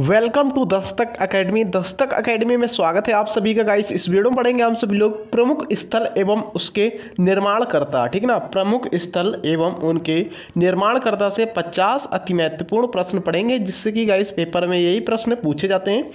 welcome to Dastak academy Dastak academy में स्वागत है आप सभी का गाइस इस वीडियो में पढ़ेंगे हम सभी लोग प्रमुख स्थल एवं उसके निर्माणकर्ता ठीक ना प्रमुख स्थल एवं उनके निर्माणकर्ता से 50 अति महत्वपूर्ण प्रश्न पढ़ेंगे जिससे कि गाइस पेपर में यही प्रश्न पूछे जाते हैं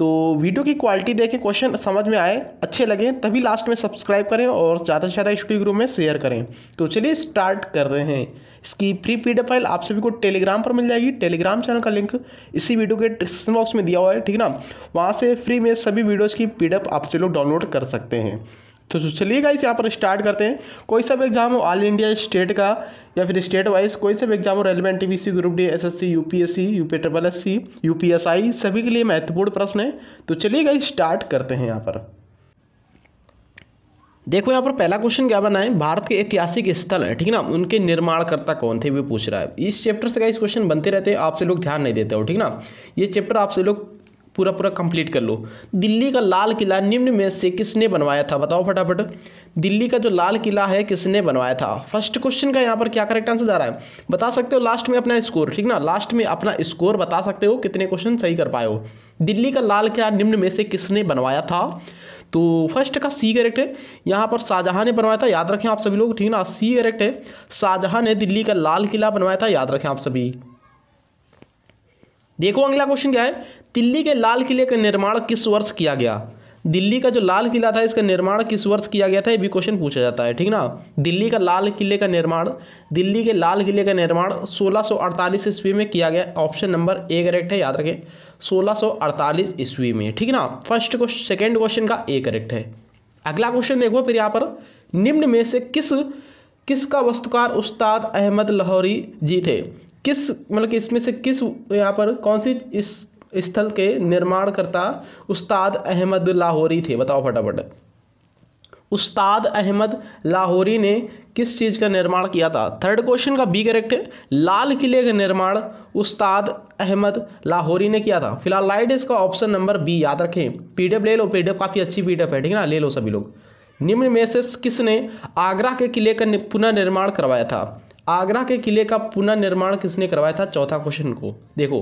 तो वीडियो की क्वालिटी देखें क्वेश्चन समझ में आए अच्छे लगे तभी लास्ट में सब्सक्राइब करें और ज़्यादा से ज़्यादा स्टडी ग्रुप में शेयर करें तो चलिए स्टार्ट कर रहे हैं इसकी फ्री पी फाइल आप सभी को टेलीग्राम पर मिल जाएगी टेलीग्राम चैनल का लिंक इसी वीडियो के डिस्क्रिप्शन बॉक्स में दिया हुआ है ठीक ना वहाँ से फ्री में सभी वीडियोज़ की पी आप सभी लोग डाउनलोड कर सकते हैं तो चलिए गाइस यहाँ पर स्टार्ट करते हैं कोई सा भी एग्जाम हो ऑल इंडिया स्टेट का या फिर स्टेट वाइज कोई सा भी एग्जाम हो railway NTPC group D SSC UPSC UP triple S C UPSI सभी के लिए महत्वपूर्ण प्रश्न है तो चलिए गाइस स्टार्ट करते हैं यहाँ पर देखो यहाँ पर पहला क्वेश्चन क्या बना है भारत के ऐतिहासिक स्थल है ठीक है ना उनके निर्माणकर्ता कौन थे वे पूछ रहा है इस चैप्टर से क्या इस क्वेश्चन बनते रहते हैं आपसे लोग ध्यान नहीं देते हो ठीक ना ये चैप्टर आपसे लोग पूरा पूरा कंप्लीट कर लो दिल्ली का लाल किला निम्न में से किसने बनवाया था बताओ फटाफट दिल्ली का जो लाल किला है किसने बनवाया था फर्स्ट क्वेश्चन का यहाँ पर क्या करेक्ट आंसर आ रहा है बता सकते हो लास्ट में अपना स्कोर ठीक ना लास्ट में अपना स्कोर बता सकते हो कितने क्वेश्चन सही कर पाए हो दिल्ली का लाल किला निम्न में से किसने बनवाया था तो फर्स्ट का सी करेक्ट है यहाँ पर शाहजहाँ ने बनवाया था याद रखें आप सभी लोग ठीक ना सी करेक्ट है शाहजहाँ ने दिल्ली का लाल किला बनवाया था याद रखें आप सभी देखो अगला क्वेश्चन क्या है दिल्ली के लाल किले का निर्माण किस वर्ष किया गया दिल्ली का जो लाल किला था इसका निर्माण किस वर्ष किया गया था ये भी क्वेश्चन पूछा जाता है ठीक ना दिल्ली का लाल किले का निर्माण दिल्ली के लाल किले का निर्माण 1648 ईस्वी में किया गया ऑप्शन नंबर ए करेक्ट है याद रखें 1648 ईस्वी में ठीक ना फर्स्ट क्वेश्चन सेकेंड क्वेश्चन का ए करेक्ट है अगला क्वेश्चन देखो फिर यहाँ पर निम्न में से किस किसका वस्तुकार उस्ताद अहमद लाहौरी जी थे किस मतलब कि इसमें से किस यहाँ पर कौन सी इस स्थल के निर्माणकर्ता उस्ताद अहमद लाहौरी थे बताओ फटाफट उस्ताद अहमद लाहौरी ने किस चीज़ का निर्माण किया था थर्ड क्वेश्चन का बी करेक्ट है लाल किले का निर्माण उस्ताद अहमद लाहौरी ने किया था फिलहाल लाइट इसका ऑप्शन नंबर बी याद रखें पीडीएफ ले लो पीडीएफ काफ़ी अच्छी पीडीएफ है ठीक है ना ले लो सभी लोग निम्न में से किसने आगरा के किले का पुनर्निर्माण करवाया था आगरा के किले का पुनर्निर्माण किसने करवाया था चौथा क्वेश्चन को देखो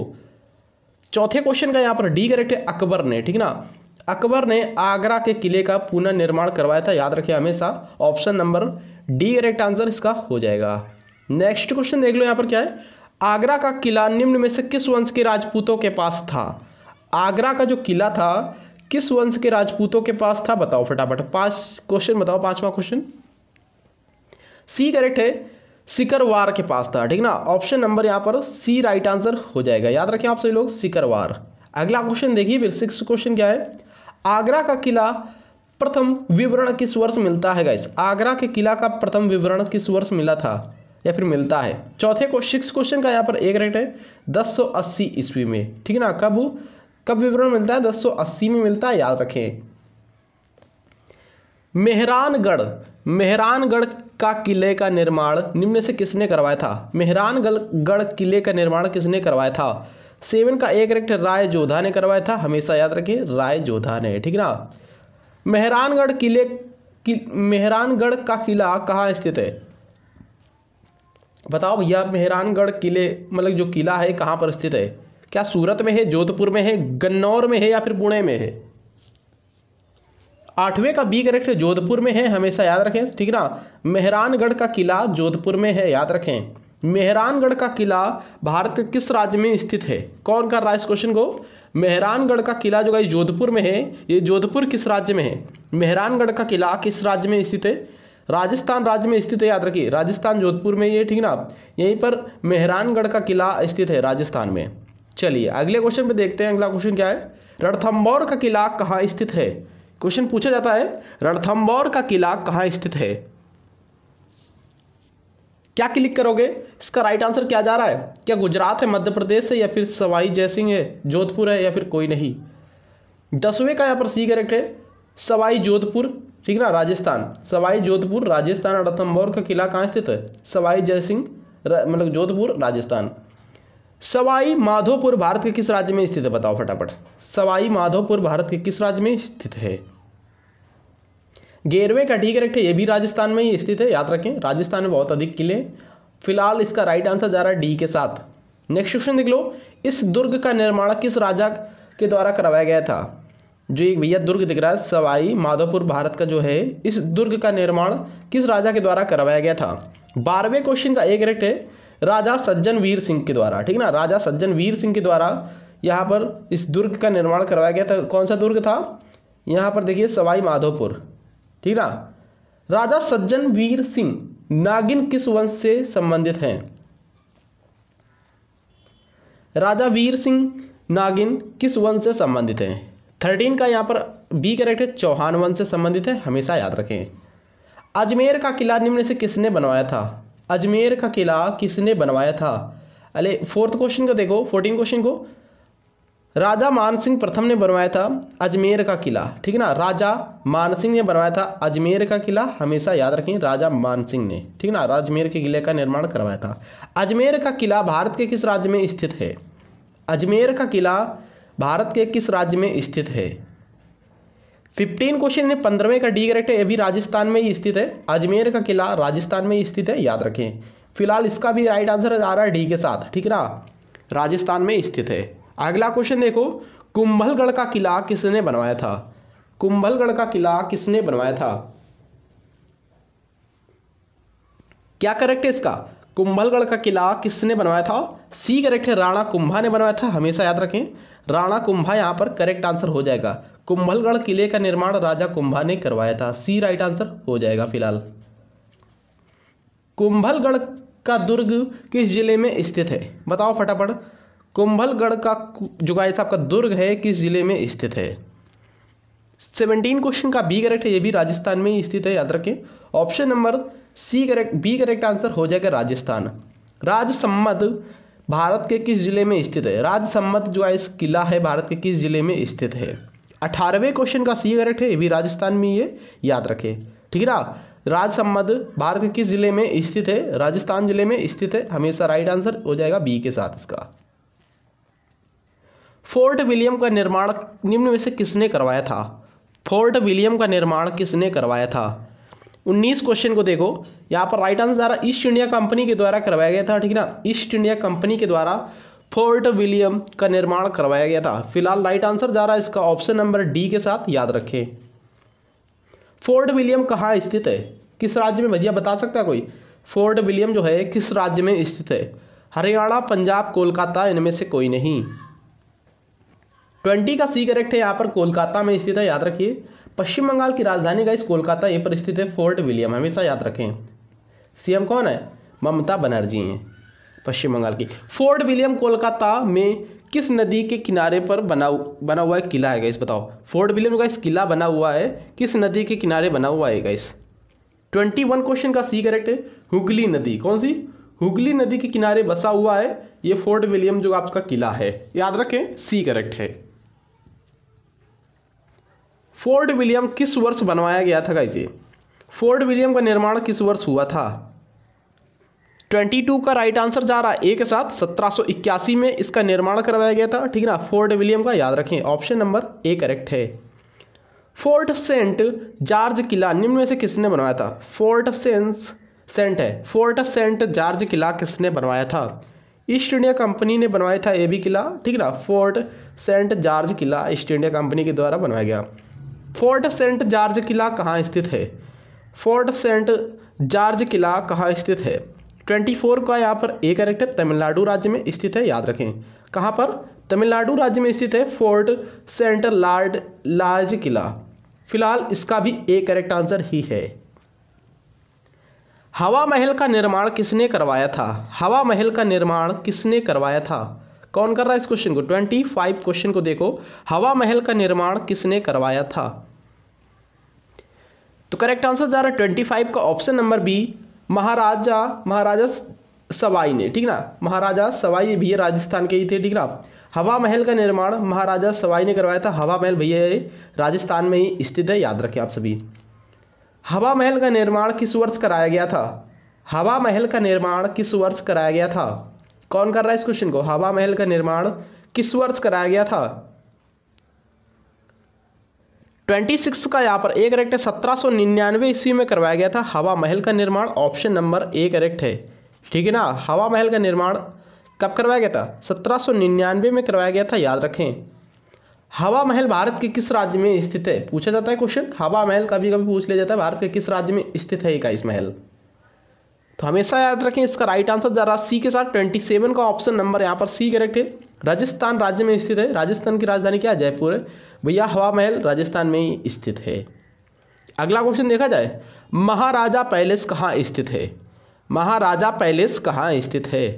चौथे क्वेश्चन का यहाँ पर डी करेक्ट है अकबर ने ठीक ना अकबर ने आगरा के किले का पुनर्निर्माण करवाया था याद रखिए हमेशा option number D correct answer इसका हो जाएगा नेक्स्ट क्वेश्चन देख लो यहाँ पर क्या है आगरा का किला निम्न में से किस वंश के राजपूतों के पास था आगरा का जो किला था किस वंश के राजपूतों के पास था बताओ फटाफट पांच क्वेश्चन बताओ पांचवा क्वेश्चन सी करेक्ट है सिकरवार के पास था ठीक ना ऑप्शन नंबर यहाँ पर सी राइट आंसर हो जाएगा याद रखें आप सभी लोग सिकरवार अगला क्वेश्चन देखिए फिर सिक्स क्वेश्चन क्या है आगरा का किला प्रथम विवरण किस वर्ष मिलता है गाइस आगरा के किला का प्रथम विवरण किस वर्ष मिला था या फिर मिलता है चौथे को सिक्स क्वेश्चन का यहाँ पर एक रेट है दस सौ अस्सी ईस्वी में ठीक है ना कब कब विवरण मिलता है दस सौ अस्सी में मिलता है याद रखें मेहरानगढ़ मेहरानगढ़ का किले का निर्माण निम्न से किसने करवाया था मेहरानगढ़ किले का निर्माण किसने करवाया था सेवन का एक रेक्ट राय जोधा ने करवाया था हमेशा याद रखें राय जोधा ने ठीक ना मेहरानगढ़ किले कि, मेहरानगढ़ का किला कहाँ स्थित है बताओ भैया मेहरानगढ़ किले मतलब जो किला है कहाँ पर स्थित है क्या सूरत में है जोधपुर में है गन्नौर में है या फिर पुणे में है आठवें का बी करेक्ट जोधपुर में है हमेशा याद रखें ठीक ना मेहरानगढ़ का किला जोधपुर में है याद रखें मेहरानगढ़ का किला भारत के किस राज्य में स्थित है कौन कर रहा है इस क्वेश्चन को मेहरानगढ़ का किला जो गाइस जोधपुर में है ये जोधपुर किस राज्य में है मेहरानगढ़ का किला किस राज्य में स्थित है राजस्थान राज्य में स्थित है याद रखिए राजस्थान जोधपुर में ये ठीक ना यहीं पर मेहरानगढ़ का किला स्थित है राजस्थान में चलिए अगले क्वेश्चन पर देखते हैं अगला क्वेश्चन क्या है रणथम्बौर का किला कहाँ स्थित है क्वेश्चन पूछा जाता है रणथम्बौर का किला कहां स्थित है क्या क्लिक करोगे इसका राइट आंसर क्या जा रहा है क्या गुजरात है मध्य प्रदेश है या फिर सवाई जयसिंह है जोधपुर है या फिर कोई नहीं दसवें का यहां पर सी करेक्ट है सवाई जोधपुर ठीक ना राजस्थान सवाई जोधपुर राजस्थान रणथम्बौर का किला कहां स्थित है सवाई जयसिंह मतलब जोधपुर राजस्थान सवाई माधोपुर भारत के किस राज्य में स्थित है बताओ फटाफट सवाई माधोपुर भारत के किस राज्य में स्थित है गेरवे का ठीक करेक्ट है ये भी राजस्थान में ही स्थित है याद रखें राजस्थान में बहुत अधिक किले फिलहाल इसका राइट आंसर जा रहा है डी के साथ नेक्स्ट क्वेश्चन देख लो इस दुर्ग का निर्माण किस राजा के द्वारा करवाया गया था जो एक भैया दुर्ग दिख रहा है सवाई माधोपुर भारत का जो है इस दुर्ग का निर्माण किस राजा के द्वारा करवाया गया था बारहवें क्वेश्चन का एक करेक्ट है राजा सज्जन वीर सिंह के द्वारा ठीक ना राजा सज्जन वीर सिंह के द्वारा यहाँ पर इस दुर्ग का निर्माण करवाया गया था कौन सा दुर्ग था यहाँ पर देखिए सवाई माधोपुर ठीक ना राजा सज्जन वीर सिंह नागिन किस वंश से संबंधित हैं राजा वीर सिंह नागिन किस वंश से संबंधित हैं थर्टीन का यहाँ पर बी करेक्ट है चौहान वंश से संबंधित है हमेशा याद रखें अजमेर का किला निम्न से किसने बनवाया था अजमेर का किला किसने बनवाया था अरे फोर्थ क्वेश्चन का देखो फोर्टीन क्वेश्चन को राजा मानसिंह प्रथम ने बनवाया था अजमेर का किला ठीक है ना राजा मानसिंह ने बनवाया था अजमेर का किला हमेशा याद रखें राजा मानसिंह ने ठीक ना अजमेर के किले का निर्माण करवाया था अजमेर का किला भारत के किस राज्य में स्थित है अजमेर का किला भारत के किस राज्य में स्थित है फिफ्टीन क्वेश्चन है पंद्रहवें का डी करेक्ट है अभी राजस्थान में ही स्थित है अजमेर का किला राजस्थान में ही स्थित है याद रखें फिलहाल इसका भी राइट आंसर आ रहा है डी के साथ ठीक ना राजस्थान में स्थित है अगला क्वेश्चन देखो कुंभलगढ़ का किला किसने बनवाया था कुंभलगढ़ का किला किसने बनवाया था क्या करेक्ट है इसका कुंभलगढ़ का किला किसने बनवाया था सी करेक्ट है राणा कुंभा ने बनवाया था हमेशा याद रखें राणा कुंभा यहाँ पर करेक्ट आंसर हो जाएगा कुंभलगढ़ किले का निर्माण राजा कुंभा ने करवाया था सी राइट आंसर हो जाएगा फिलहाल कुंभलगढ़ का दुर्ग किस जिले में स्थित है बताओ फटाफट कुंभलगढ़ का जो गाय आपका दुर्ग है किस जिले में स्थित है सेवनटीन क्वेश्चन का बी करेक्ट है ये भी राजस्थान में स्थित है याद रखें option number C correct B correct answer हो जाएगा राजस्थान राजसम्मत भारत के किस जिले में स्थित है राजसम्मत जो है किला है भारत के किस जिले में स्थित है अठारहवें क्वेश्चन का सी करेक्ट है ये भी राजस्थान में ये याद रखें ठीक है ना राजसम्मध भारत के किस जिले में स्थित है राजस्थान जिले में स्थित है हमेशा राइट आंसर हो जाएगा बी के साथ इसका फोर्ट विलियम का निर्माण निम्न में से किसने करवाया था फोर्ट विलियम का निर्माण किसने करवाया था उन्नीस क्वेश्चन को देखो यहाँ पर राइट आंसर आ रहा ईस्ट इंडिया कंपनी के द्वारा करवाया गया था ठीक है ना ईस्ट इंडिया कंपनी के द्वारा फोर्ट विलियम का निर्माण करवाया गया था फिलहाल राइट आंसर जा रहा है इसका ऑप्शन नंबर डी के साथ याद रखें फोर्ट विलियम कहाँ स्थित है किस राज्य में भैया बता सकता है कोई फोर्ट विलियम जो है किस राज्य में स्थित है हरियाणा पंजाब कोलकाता इनमें से कोई नहीं ट्वेंटी का सी करेक्ट है यहाँ पर कोलकाता में स्थित है याद रखिए पश्चिम बंगाल की राजधानी का इस कोलकाता यहीं पर स्थित है फोर्ट विलियम हमेशा याद रखें सीएम कौन है ममता बनर्जी हैं पश्चिम बंगाल की फोर्ट विलियम कोलकाता में किस नदी के किनारे पर बना बना हुआ है किला है गाइस बताओ फोर्ट विलियम का इस किला बना हुआ है किस नदी के किनारे बना हुआ है गाइस ट्वेंटी वन क्वेश्चन का सी करेक्ट है हुगली नदी कौन सी हुगली नदी के किनारे बसा हुआ है ये फोर्ट विलियम जो आपका किला है याद रखें सी करेक्ट है फोर्ट विलियम किस वर्ष बनवाया गया था गाइस ये फोर्ट विलियम का निर्माण किस वर्ष हुआ था ट्वेंटी टू का राइट आंसर जा रहा है ए के साथ सत्रह में इसका निर्माण करवाया गया था ठीक है ना फोर्ट विलियम का याद रखें ऑप्शन नंबर ए करेक्ट है फोर्ट सेंट जॉर्ज किला निम्न में से किसने बनवाया था फोर्ट सेंस सेंट है फोर्ट सेंट जॉर्ज किला किसने बनवाया था ईस्ट इंडिया कंपनी ने बनवाया था ए बी किला ठीक है ना फोर्ट सेंट जॉर्ज किला ईस्ट इंडिया कंपनी के द्वारा बनवाया गया फोर्ट सेंट जॉर्ज किला कहाँ स्थित है फोर्ट सेंट जॉर्ज किला कहाँ स्थित है ट्वेंटी फोर का यहाँ पर ए करेक्ट है तमिलनाडु राज्य में स्थित है याद रखें कहाँ पर तमिलनाडु राज्य में स्थित है फोर्ट सेंटर लार्ड लार्ज किला फिलहाल इसका भी ए करेक्ट आंसर ही है हवा महल का निर्माण किसने करवाया था हवा महल का निर्माण किसने करवाया था कौन कर रहा है इस क्वेश्चन को ट्वेंटी फाइव क्वेश्चन को देखो हवा महल का निर्माण किसने करवाया था तो करेक्ट आंसर जा रहा है ट्वेंटी फाइव का option number B Maharaja Maharaja Sawai ने ठीक ना महाराजा सवाई भी राजस्थान के ही थे ठीक ना हवा महल का निर्माण महाराजा सवाई ने करवाया था हवा महल भैया राजस्थान में ही स्थित है याद रखें आप सभी हवा महल का निर्माण किस वर्ष कराया गया था हवा महल का निर्माण किस वर्ष कराया गया था कौन कर रहा है इस क्वेश्चन को हवा महल का निर्माण किस वर्ष कराया गया था ट्वेंटी सिक्स का यहाँ पर एक करेक्ट है सत्रह सौ निन्यानवे ईस्वी में करवाया गया था हवा महल का निर्माण ऑप्शन नंबर ए करेक्ट है ठीक है ना हवा महल का निर्माण कब करवाया गया था सत्रह सौ निन्यानवे में करवाया गया था याद रखें हवा महल भारत के किस राज्य में स्थित है पूछा जाता है क्वेश्चन हवा महल कभी कभी पूछ लिया जाता है भारत के किस राज्य में स्थित है इकाईस महल तो हमेशा याद रखें इसका राइट आंसर जा रहा सी के साथ ट्वेंटी सेवन का ऑप्शन नंबर यहाँ पर सी करेक्ट है राजस्थान राज्य में स्थित है राजस्थान की राजधानी क्या जयपुर है भैया हवा महल राजस्थान में ही स्थित है अगला क्वेश्चन देखा जाए महाराजा पैलेस कहाँ स्थित है महाराजा पैलेस कहाँ स्थित है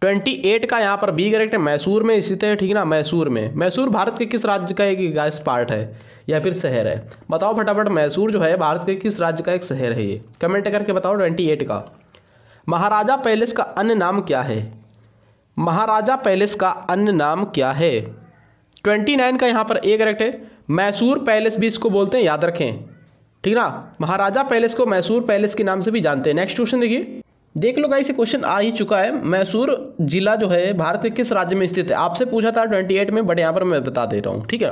ट्वेंटी एट का यहाँ पर बी करेक्ट है मैसूर में स्थित है ठीक है ना मैसूर में मैसूर भारत के किस राज्य का एक गैस पार्ट है या फिर शहर है बताओ फटाफट मैसूर जो है भारत के किस राज्य का एक शहर है ये कमेंट करके बताओ ट्वेंटी एट का महाराजा पैलेस का अन्य नाम क्या है महाराजा पैलेस का अन्य नाम क्या है ट्वेंटी नाइन का यहाँ पर ए करेक्ट है मैसूर पैलेस भी इसको बोलते हैं याद रखें ठीक ना महाराजा पैलेस को मैसूर पैलेस के नाम से भी जानते हैं नेक्स्ट क्वेश्चन देखिए देख लो गाइस ये क्वेश्चन आ ही चुका है मैसूर जिला जो है भारत के किस राज्य में स्थित है आपसे पूछा था ट्वेंटी एट में बट यहाँ पर मैं बता दे रहा हूँ ठीक है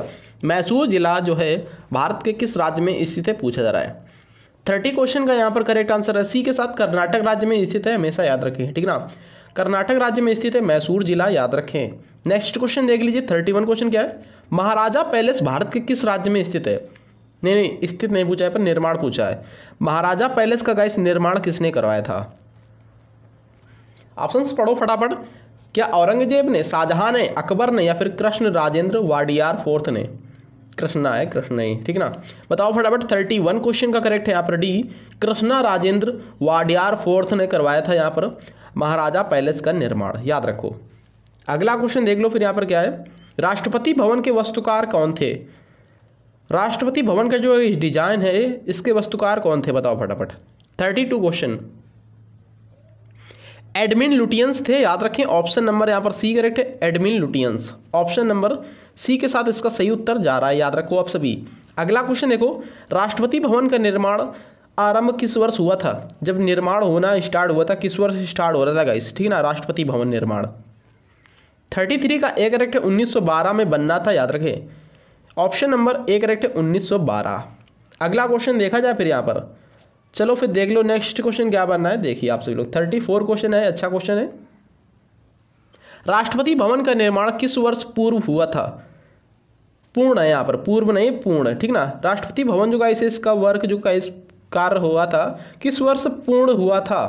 मैसूर जिला जो है भारत के किस राज्य में स्थित है पूछा जा रहा है थर्टी क्वेश्चन का यहाँ पर करेक्ट आंसर है सी के साथ कर्नाटक राज्य में स्थित है हमेशा याद रखें ठीक ना कर्नाटक राज्य में स्थित है मैसूर जिला याद रखें नेक्स्ट क्वेश्चन देख लीजिए थर्टी वन क्वेश्चन क्या है महाराजा पैलेस भारत के किस राज्य में स्थित है नहीं नहीं स्थित नहीं पूछा है पर निर्माण पूछा है महाराजा पैलेस का गाइस निर्माण किसने करवाया था ऑप्शन पढ़ो फटाफट क्या औरंगजेब ने शाहजहां ने अकबर ने या फिर कृष्ण राजेंद्र वाडियार फोर्थ ने कृष्णा है कृष्ण ही ठीक ना बताओ फटाफट थर्टी वन क्वेश्चन का करेक्ट है यहाँ पर डी कृष्णा राजेंद्र वाडियार फोर्थ ने करवाया था यहाँ पर महाराजा पैलेस का निर्माण याद रखो अगला क्वेश्चन देख लो फिर यहाँ पर क्या है राष्ट्रपति भवन के वस्तुकार कौन थे राष्ट्रपति भवन का जो डिजाइन है इसके वस्तुकार कौन थे बताओ फटाफट thirty two question Edwin Lutyens थे याद रखें ऑप्शन नंबर यहाँ पर सी करेक्ट है Edwin Lutyens option number C के साथ इसका सही उत्तर जा रहा है याद रखो आप सभी अगला क्वेश्चन देखो राष्ट्रपति भवन का निर्माण आरंभ किस वर्ष हुआ था जब निर्माण होना स्टार्ट हुआ था किस वर्ष स्टार्ट हो रहा था गाइस ठीक है ना राष्ट्रपति भवन निर्माण थर्टी थ्री का एक करेक्ट है उन्नीस सौ बारह में बनना था याद रखें ऑप्शन नंबर ए करेक्ट है उन्नीस सौ बारह अगला क्वेश्चन देखा जाए फिर यहाँ पर चलो फिर देख लो नेक्स्ट क्वेश्चन क्या बनना है देखिए आप सभी लोग थर्टी फोर क्वेश्चन है अच्छा क्वेश्चन है राष्ट्रपति भवन का निर्माण किस वर्ष पूर्व हुआ था पूर्ण है यहाँ पर पूर्व नहीं पूर्ण है ठीक ना राष्ट्रपति भवन जो का इसे इसका वर्क जो का इस कार्य हुआ था किस वर्ष पूर्ण हुआ था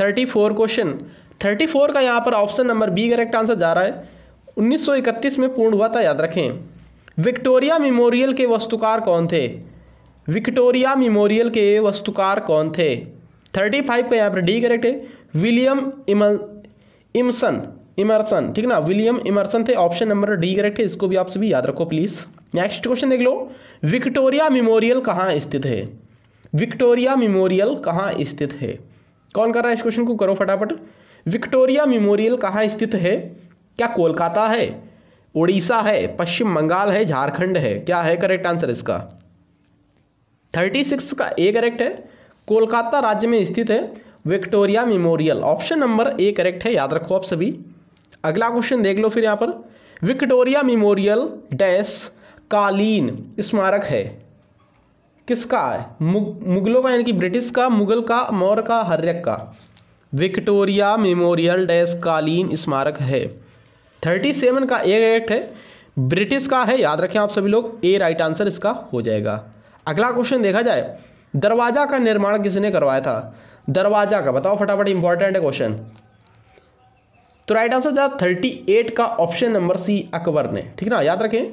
thirty four question thirty four का यहाँ पर option number B correct answer जा रहा है 1931 में पूर्ण हुआ था याद रखें विक्टोरिया मेमोरियल के वस्तुकार कौन थे विक्टोरिया मेमोरियल के वस्तुकार कौन थे 35 का यहाँ पर डी करेक्ट है विलियम इमसन इमरसन ठीक ना विलियम इमरसन थे ऑप्शन नंबर डी करेक्ट है इसको भी आप सभी याद रखो प्लीज़ नेक्स्ट क्वेश्चन देख लो विक्टोरिया मेमोरियल कहाँ स्थित है विक्टोरिया मेमोरियल कहाँ स्थित है कौन कर रहा है इस क्वेश्चन को करो फटाफट विक्टोरिया मेमोरियल कहाँ स्थित है क्या कोलकाता है उड़ीसा है पश्चिम बंगाल है झारखंड है क्या है करेक्ट आंसर इसका थर्टी सिक्स का ए करेक्ट है कोलकाता राज्य में स्थित है Victoria Memorial option number A correct है याद रखो आप सभी अगला क्वेश्चन देख लो फिर यहाँ पर विक्टोरिया मेमोरियल डैश कालीन स्मारक है किसका है मुग, मुगलों का यानी कि ब्रिटिश का मुगल का मौर्य का हर्यक का विक्टोरिया मेमोरियल डैश कालीन स्मारक है थर्टी सेवन का ए एक्ट है ब्रिटिश का है याद रखें आप सभी लोग ए राइट आंसर इसका हो जाएगा अगला क्वेश्चन देखा जाए दरवाजा का निर्माण किसने करवाया था दरवाजा का बताओ फटाफट इंपॉर्टेंट है क्वेश्चन तो राइट आंसर था थर्टी एट का ऑप्शन नंबर सी अकबर ने ठीक ना याद रखें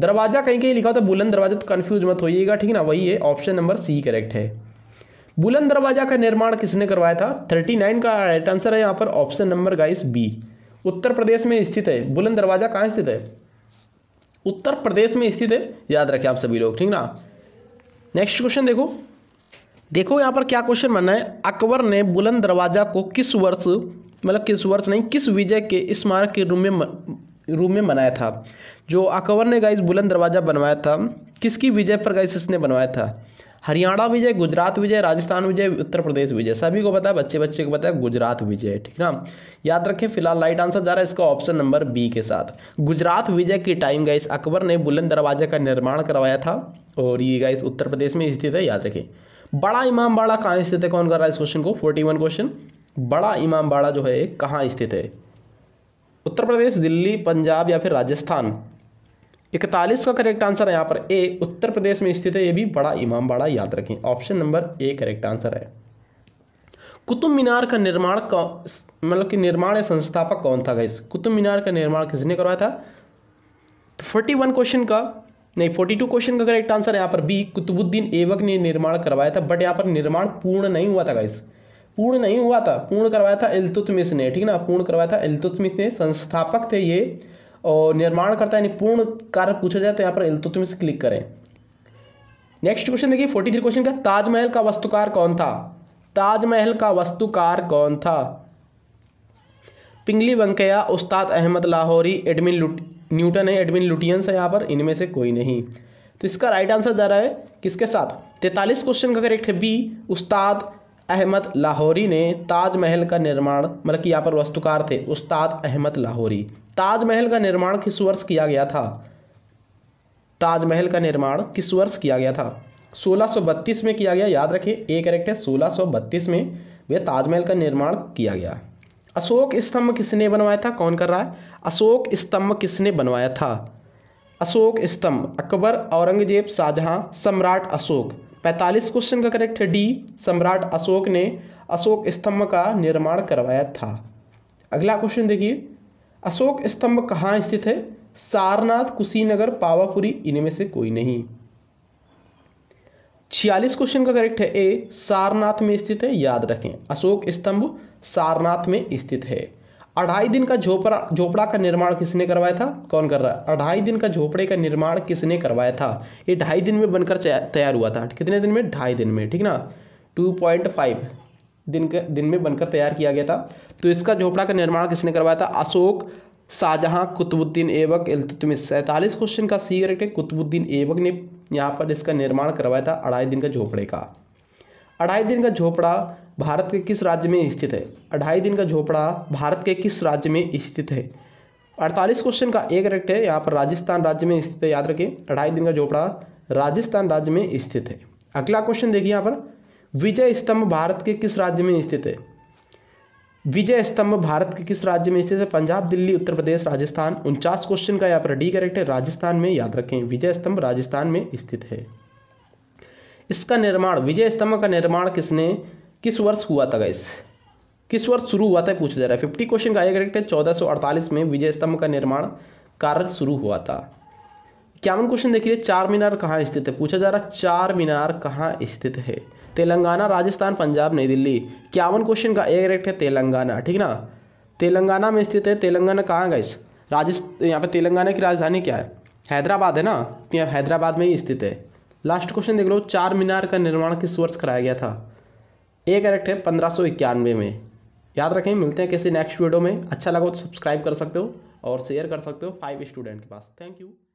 दरवाजा कहीं कहीं लिखा होता है बुलंद दरवाजा तो कन्फ्यूज मत होइएगा ठीक ना वही है ऑप्शन नंबर सी करेक्ट है बुलंद दरवाजा का निर्माण किसने करवाया था 39 का राइट आंसर है यहाँ पर option number guys B Uttar Pradesh में स्थित है बुलंद दरवाजा कहाँ स्थित है उत्तर प्रदेश में स्थित है याद रखें आप सभी लोग ठीक ना नेक्स्ट क्वेश्चन देखो देखो यहाँ पर क्या क्वेश्चन बनना है अकबर ने बुलंद दरवाजा को किस वर्ष मतलब किस वर्ष नहीं किस विजय के स्मारक के रूप में रूप में बनाया था जो अकबर ने गाइस बुलंद दरवाज़ा बनवाया था किसकी विजय पर गाइस इसने बनवाया था हरियाणा विजय गुजरात विजय राजस्थान विजय उत्तर प्रदेश विजय सभी को पता है बच्चे बच्चे को पता है गुजरात विजय ठीक ना याद रखें फिलहाल राइट आंसर जा रहा है इसका ऑप्शन नंबर बी के साथ गुजरात विजय की टाइम गाइस अकबर ने बुलंद दरवाजे का निर्माण करवाया था और ये गाइस उत्तर प्रदेश में स्थित है याद रखें बड़ा इमाम बाड़ा कहाँ स्थित है कौन कर रहा है इस क्वेश्चन को फोर्टी वन क्वेश्चन बड़ा इमाम बाड़ा जो है कहाँ स्थित है उत्तर प्रदेश दिल्ली पंजाब या फिर राजस्थान इकतालीस का करेक्ट आंसर है यहाँ पर ए उत्तर प्रदेश में स्थित है ये भी बड़ा इमाम बाड़ा याद रखें option number A correct answer है कुतुब मीनार का निर्माण मतलब कि निर्माण या संस्थापक कौन था गैस कुतुब मीनार का निर्माण किसने करवाया था तो फोर्टी वन क्वेश्चन का नहीं फोर्टी टू क्वेश्चन का करेक्ट आंसर यहाँ पर बी कुतुबुद्दीन ऐबक ने निर्माण करवाया था बट यहाँ पर निर्माण पूर्ण नहीं हुआ था गैस पूर्ण नहीं हुआ था पूर्ण करवाया था इलतुतमिस ने ठीक ना पूर्ण करवाया था इलतुतमिश ने संस्थापक थे ये और निर्माणकर्ता यानी पूर्ण कार्य पूछा जाए तो यहाँ पर इलतुतमिस क्लिक करें नेक्स्ट क्वेश्चन देखिए फोर्टी थ्री क्वेश्चन का ताजमहल का वस्तुकार कौन था ताजमहल का वस्तुकार कौन था पिंगली वंकया उस्ताद अहमद लाहौरी एडमिन लुट न्यूटन है एडमिन लुटियंस है यहाँ पर इनमें से कोई नहीं तो इसका राइट आंसर जा रहा है किसके साथ तैतालीस क्वेश्चन का करेक्ट है बी उस्ताद अहमद लाहौरी ने ताजमहल का निर्माण मतलब कि यहाँ पर वस्तुकार थे उस्ताद अहमद लाहौरी ताजमहल का निर्माण किस वर्ष किया गया था ताजमहल का निर्माण किस वर्ष किया गया था 1632 में किया गया याद रखिए ए करेक्ट है 1632 में वह ताजमहल का निर्माण किया गया अशोक स्तंभ किसने बनवाया था कौन कर रहा है अशोक स्तंभ किसने बनवाया था अशोक स्तंभ अकबर औरंगजेब शाहजहां सम्राट अशोक पैंतालीस क्वेश्चन का करेक्ट है डी सम्राट अशोक ने अशोक स्तंभ का निर्माण करवाया था अगला क्वेश्चन देखिए अशोक स्तंभ कहाँ स्थित है सारनाथ कुशीनगर पावापुरी इनमें से कोई नहीं छियालीस क्वेश्चन का करेक्ट है ए सारनाथ में स्थित है याद रखें अशोक स्तंभ सारनाथ में स्थित है अढ़ाई दिन का झोपड़ा झोपड़ा का निर्माण किसने करवाया था कौन कर रहा है अढ़ाई दिन का झोपड़े का निर्माण किसने करवाया था ये ढाई दिन में बनकर तैयार हुआ था कितने दिन में ढाई दिन में ठीक ना टू पॉइंट फाइव दिन के दिन में बनकर तैयार किया गया था तो इसका झोपड़ा का निर्माण किसने करवाया था अशोक शाहजहाँ कुतुबुद्दीन ऐबक इल्तुतमिश सैंतालीस क्वेश्चन का सी करेक्ट है कुतुबुद्दीन ऐबक ने यहाँ पर इसका निर्माण करवाया था अढ़ाई दिन का झोपड़े का अढ़ाई दिन का झोपड़ा भारत के किस राज्य में स्थित है अढ़ाई दिन का झोपड़ा भारत के किस राज्य में स्थित है अड़तालीस क्वेश्चन का एक करेक्ट है यहाँ पर राजस्थान राज्य में स्थित है याद रखें अढ़ाई दिन का झोपड़ा राजस्थान राज्य में स्थित है अगला क्वेश्चन देखिए यहाँ पर विजय स्तंभ भारत के किस राज्य में स्थित है विजय स्तंभ भारत के किस राज्य में स्थित है पंजाब दिल्ली उत्तर प्रदेश राजस्थान उनचास क्वेश्चन का यहाँ पर डी करेक्ट है राजस्थान में याद रखें विजय स्तंभ राजस्थान में स्थित है इसका निर्माण विजय स्तंभ का निर्माण किसने किस वर्ष हुआ था गैस किस वर्ष शुरू हुआ था पूछा जा रहा है फिफ्टी क्वेश्चन का यह करेक्ट है चौदह में विजय स्तंभ का निर्माण कार्य शुरू हुआ था इक्यावन क्वेश्चन देखिए चार मीनार कहाँ स्थित है पूछा जा रहा चार मीनार कहाँ स्थित है तेलंगाना राजस्थान पंजाब नई दिल्ली इक्यावन क्वेश्चन का ए करेक्ट है तेलंगाना ठीक ना तेलंगाना में स्थित है तेलंगाना कहाँ इस राजस्थान यहाँ पे तेलंगाना की राजधानी क्या है हैदराबाद है ना यहाँ हैदराबाद में ही स्थित है लास्ट क्वेश्चन देख लो चार मीनार का निर्माण किस वर्ष कराया गया था ए करेक्ट है पंद्रह में याद रखें मिलते हैं किसी नेक्स्ट वीडियो में अच्छा लगा तो सब्सक्राइब कर सकते हो और शेयर कर सकते हो फाइव स्टूडेंट के पास थैंक यू